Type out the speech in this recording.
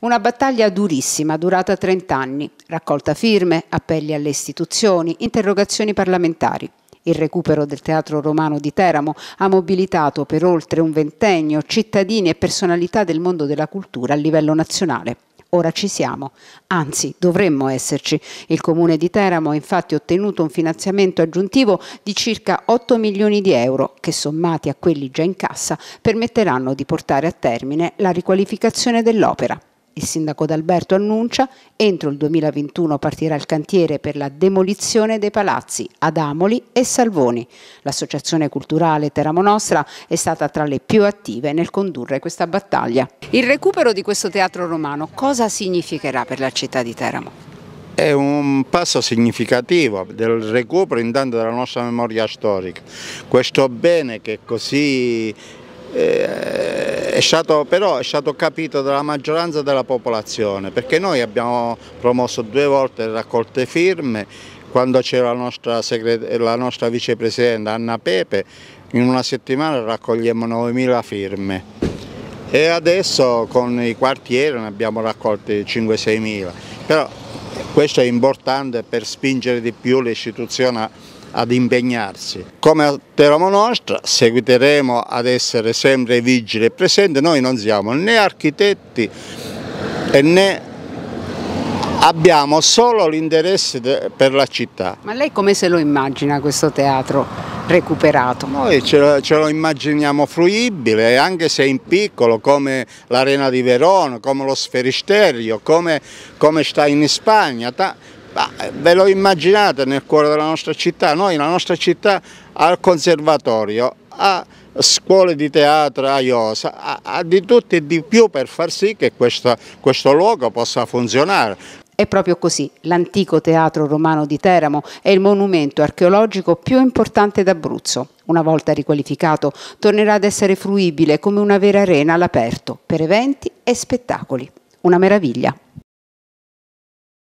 Una battaglia durissima, durata 30 anni, raccolta firme, appelli alle istituzioni, interrogazioni parlamentari. Il recupero del teatro romano di Teramo ha mobilitato per oltre un ventennio cittadini e personalità del mondo della cultura a livello nazionale. Ora ci siamo, anzi dovremmo esserci. Il comune di Teramo ha infatti ottenuto un finanziamento aggiuntivo di circa 8 milioni di euro che sommati a quelli già in cassa permetteranno di portare a termine la riqualificazione dell'opera il sindaco D'Alberto annuncia, entro il 2021 partirà il cantiere per la demolizione dei palazzi Adamoli e Salvoni. L'associazione culturale Teramo Nostra è stata tra le più attive nel condurre questa battaglia. Il recupero di questo teatro romano cosa significherà per la città di Teramo? È un passo significativo del recupero intanto della nostra memoria storica. Questo bene che così eh, è stato, però è stato capito dalla maggioranza della popolazione perché noi abbiamo promosso due volte le raccolte firme quando c'era la, la nostra, vicepresidente Anna Pepe in una settimana raccogliemmo 9.000 firme e adesso con i quartieri ne abbiamo raccolti 5-6.000 però questo è importante per spingere di più le istituzioni a ad impegnarsi. Come Teramo Nostra seguiteremo ad essere sempre vigili e presenti, noi non siamo né architetti né abbiamo solo l'interesse per la città. Ma lei come se lo immagina questo teatro recuperato? Noi ce lo, ce lo immaginiamo fruibile, anche se in piccolo, come l'Arena di Verona, come lo Sferisterio, come, come sta in Spagna, ma ve lo immaginate nel cuore della nostra città? Noi la nostra città ha il conservatorio, ha scuole di teatro, ha IOSA, ha di tutto e di più per far sì che questo, questo luogo possa funzionare. È proprio così, l'antico teatro romano di Teramo è il monumento archeologico più importante d'Abruzzo. Una volta riqualificato, tornerà ad essere fruibile come una vera arena all'aperto per eventi e spettacoli. Una meraviglia.